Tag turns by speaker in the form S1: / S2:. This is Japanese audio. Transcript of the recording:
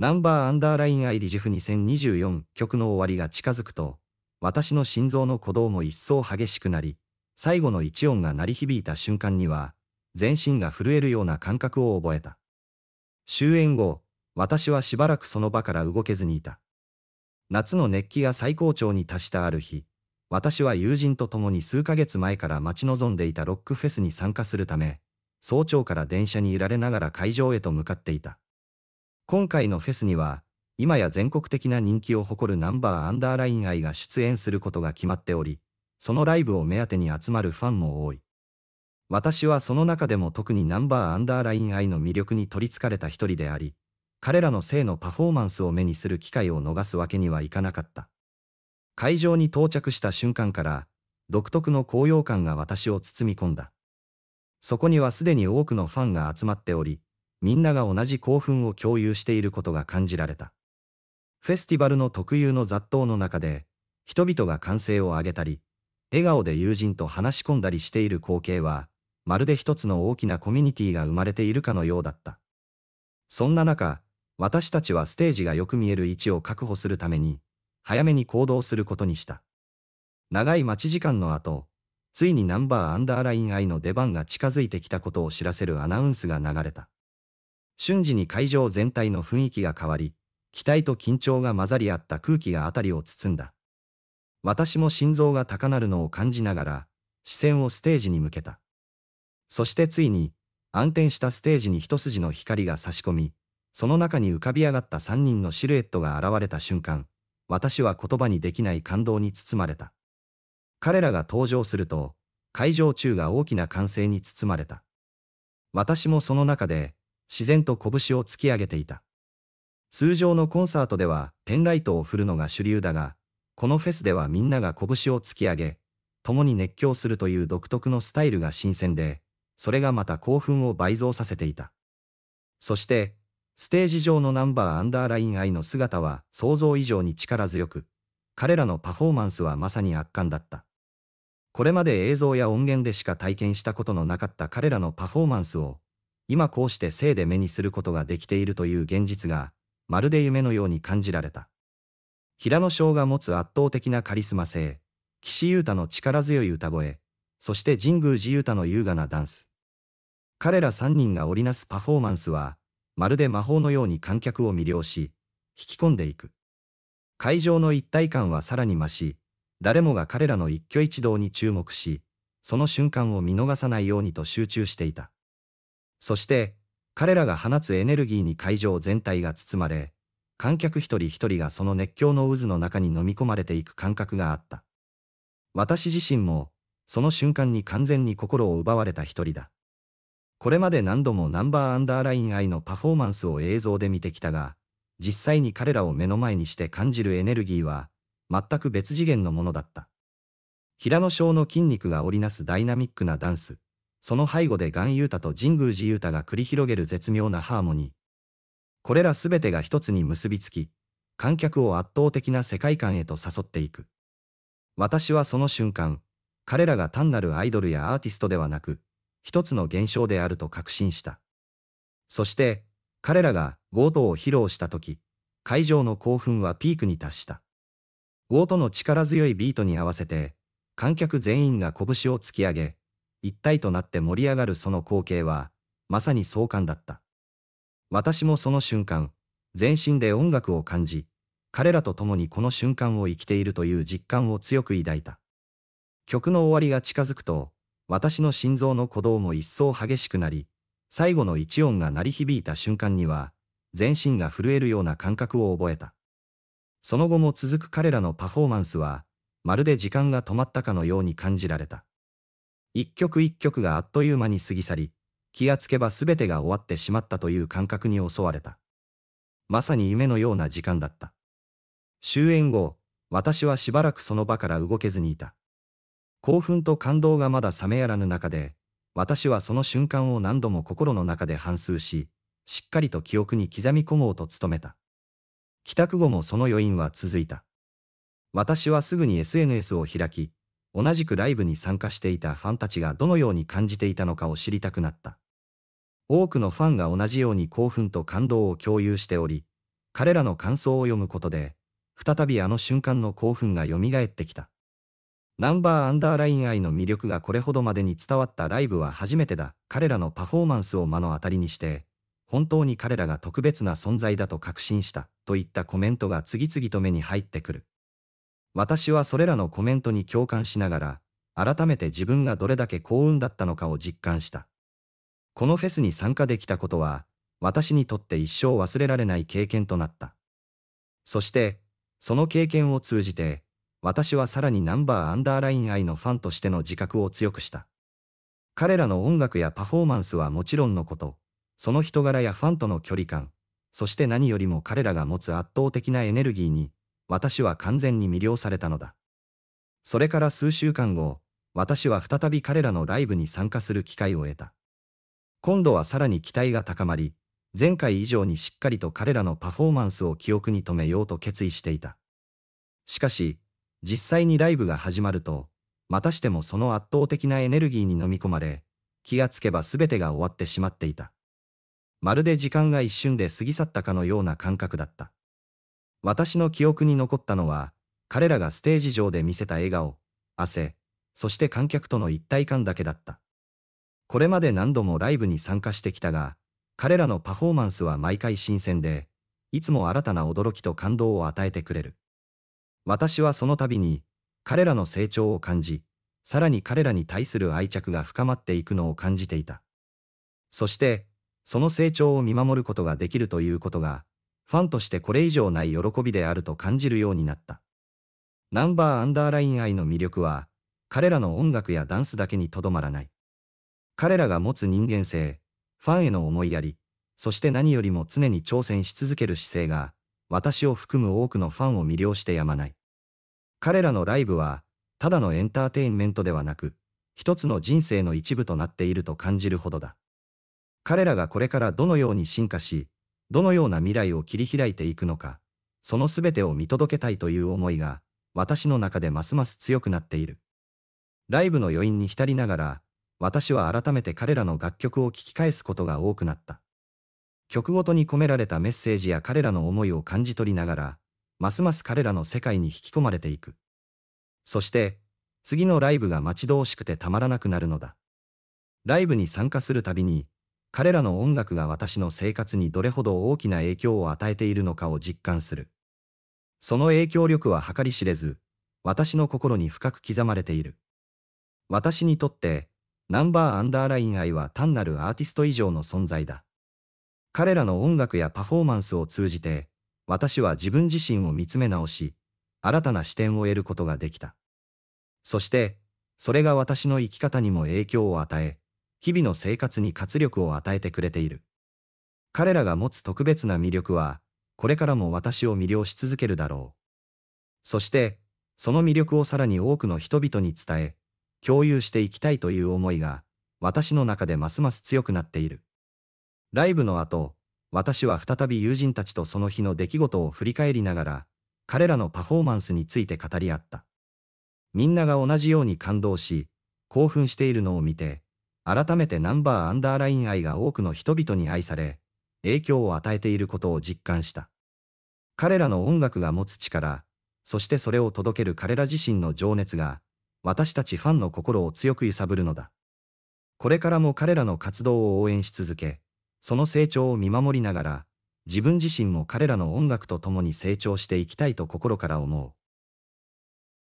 S1: ナンバーアンダーラインアイリジフ2024曲の終わりが近づくと、私の心臓の鼓動も一層激しくなり、最後の一音が鳴り響いた瞬間には、全身が震えるような感覚を覚えた。終演後、私はしばらくその場から動けずにいた。夏の熱気が最高潮に達したある日、私は友人と共に数ヶ月前から待ち望んでいたロックフェスに参加するため、早朝から電車に揺られながら会場へと向かっていた。今回のフェスには、今や全国的な人気を誇るナンバーアンダーライン愛が出演することが決まっており、そのライブを目当てに集まるファンも多い。私はその中でも特にナンバーアンダーライン愛の魅力に取りつかれた一人であり、彼らの性のパフォーマンスを目にする機会を逃すわけにはいかなかった。会場に到着した瞬間から、独特の高揚感が私を包み込んだ。そこにはすでに多くのファンが集まっており、みんなが同じ興奮を共有していることが感じられた。フェスティバルの特有の雑踏の中で、人々が歓声を上げたり、笑顔で友人と話し込んだりしている光景は、まるで一つの大きなコミュニティが生まれているかのようだった。そんな中、私たちはステージがよく見える位置を確保するために、早めに行動することにした。長い待ち時間の後、ついにナンバーアンダーライン愛の出番が近づいてきたことを知らせるアナウンスが流れた。瞬時に会場全体の雰囲気が変わり、期待と緊張が混ざり合った空気が辺りを包んだ。私も心臓が高鳴るのを感じながら、視線をステージに向けた。そしてついに、暗転したステージに一筋の光が差し込み、その中に浮かび上がった三人のシルエットが現れた瞬間、私は言葉にできない感動に包まれた。彼らが登場すると、会場中が大きな歓声に包まれた。私もその中で、自然と拳を突き上げていた。通常のコンサートではペンライトを振るのが主流だが、このフェスではみんなが拳を突き上げ、共に熱狂するという独特のスタイルが新鮮で、それがまた興奮を倍増させていた。そして、ステージ上のナンバーアンダーライン愛の姿は想像以上に力強く、彼らのパフォーマンスはまさに圧巻だった。これまで映像や音源でしか体験したことのなかった彼らのパフォーマンスを今こうして生で目にすることができているという現実が、まるで夢のように感じられた。平野翔が持つ圧倒的なカリスマ性、岸優太の力強い歌声、そして神宮寺優太の優雅なダンス。彼ら3人が織りなすパフォーマンスは、まるで魔法のように観客を魅了し、引き込んでいく。会場の一体感はさらに増し、誰もが彼らの一挙一動に注目し、その瞬間を見逃さないようにと集中していた。そして、彼らが放つエネルギーに会場全体が包まれ、観客一人一人がその熱狂の渦の中に飲み込まれていく感覚があった。私自身も、その瞬間に完全に心を奪われた一人だ。これまで何度もナンバーアンダーライン愛のパフォーマンスを映像で見てきたが、実際に彼らを目の前にして感じるエネルギーは、全く別次元のものだった。平野翔の筋肉が織りなすダイナミックなダンス。その背後で岩優太と神宮寺優太が繰り広げる絶妙なハーモニー。これらすべてが一つに結びつき、観客を圧倒的な世界観へと誘っていく。私はその瞬間、彼らが単なるアイドルやアーティストではなく、一つの現象であると確信した。そして、彼らがゴートを披露した時、会場の興奮はピークに達した。ゴートの力強いビートに合わせて、観客全員が拳を突き上げ、一体となって盛り上がるその光景は、まさに壮観だった。私もその瞬間、全身で音楽を感じ、彼らと共にこの瞬間を生きているという実感を強く抱いた。曲の終わりが近づくと、私の心臓の鼓動も一層激しくなり、最後の一音が鳴り響いた瞬間には、全身が震えるような感覚を覚えた。その後も続く彼らのパフォーマンスは、まるで時間が止まったかのように感じられた。一曲一曲があっという間に過ぎ去り、気がつけば全てが終わってしまったという感覚に襲われた。まさに夢のような時間だった。終演後、私はしばらくその場から動けずにいた。興奮と感動がまだ冷めやらぬ中で、私はその瞬間を何度も心の中で反芻し、しっかりと記憶に刻み込もうと努めた。帰宅後もその余韻は続いた。私はすぐに SNS を開き、同じくライブに参加していたファンたちがどのように感じていたのかを知りたくなった。多くのファンが同じように興奮と感動を共有しており、彼らの感想を読むことで、再びあの瞬間の興奮が蘇ってきた。ナンバーアンダーライン愛の魅力がこれほどまでに伝わったライブは初めてだ。彼らのパフォーマンスを目の当たりにして、本当に彼らが特別な存在だと確信した、といったコメントが次々と目に入ってくる。私はそれらのコメントに共感しながら、改めて自分がどれだけ幸運だったのかを実感した。このフェスに参加できたことは、私にとって一生忘れられない経験となった。そして、その経験を通じて、私はさらにナンバーアンダーライン愛のファンとしての自覚を強くした。彼らの音楽やパフォーマンスはもちろんのこと、その人柄やファンとの距離感、そして何よりも彼らが持つ圧倒的なエネルギーに私は完全に魅了されたのだ。それから数週間後、私は再び彼らのライブに参加する機会を得た。今度はさらに期待が高まり、前回以上にしっかりと彼らのパフォーマンスを記憶に留めようと決意していた。しかし、実際にライブが始まると、またしてもその圧倒的なエネルギーに飲み込まれ、気がつけば全てが終わってしまっていた。まるで時間が一瞬で過ぎ去ったかのような感覚だった。私の記憶に残ったのは、彼らがステージ上で見せた笑顔、汗、そして観客との一体感だけだった。これまで何度もライブに参加してきたが、彼らのパフォーマンスは毎回新鮮で、いつも新たな驚きと感動を与えてくれる。私はその度に、彼らの成長を感じ、さらに彼らに対する愛着が深まっていくのを感じていた。そして、その成長を見守ることができるということが、ファンとしてこれ以上ない喜びであると感じるようになった。ナンバーアンダーライン愛の魅力は、彼らの音楽やダンスだけにとどまらない。彼らが持つ人間性、ファンへの思いやり、そして何よりも常に挑戦し続ける姿勢が、私を含む多くのファンを魅了してやまない。彼らのライブは、ただのエンターテインメントではなく、一つの人生の一部となっていると感じるほどだ。彼らがこれからどのように進化し、どのような未来を切り開いていくのか、その全てを見届けたいという思いが、私の中でますます強くなっている。ライブの余韻に浸りながら、私は改めて彼らの楽曲を聞き返すことが多くなった。曲ごとに込められたメッセージや彼らの思いを感じ取りながら、ますます彼らの世界に引き込まれていく。そして、次のライブが待ち遠しくてたまらなくなるのだ。ライブに参加するたびに、彼らの音楽が私の生活にどれほど大きな影響を与えているのかを実感する。その影響力は計り知れず、私の心に深く刻まれている。私にとって、ナンバーアンダーライン愛は単なるアーティスト以上の存在だ。彼らの音楽やパフォーマンスを通じて、私は自分自身を見つめ直し、新たな視点を得ることができた。そして、それが私の生き方にも影響を与え、日々の生活に活力を与えてくれている。彼らが持つ特別な魅力は、これからも私を魅了し続けるだろう。そして、その魅力をさらに多くの人々に伝え、共有していきたいという思いが、私の中でますます強くなっている。ライブの後、私は再び友人たちとその日の出来事を振り返りながら、彼らのパフォーマンスについて語り合った。みんなが同じように感動し、興奮しているのを見て、改めてナンバーアンダーライン愛が多くの人々に愛され、影響を与えていることを実感した。彼らの音楽が持つ力、そしてそれを届ける彼ら自身の情熱が、私たちファンの心を強く揺さぶるのだ。これからも彼らの活動を応援し続け、その成長を見守りながら、自分自身も彼らの音楽と共に成長していきたいと心から思う。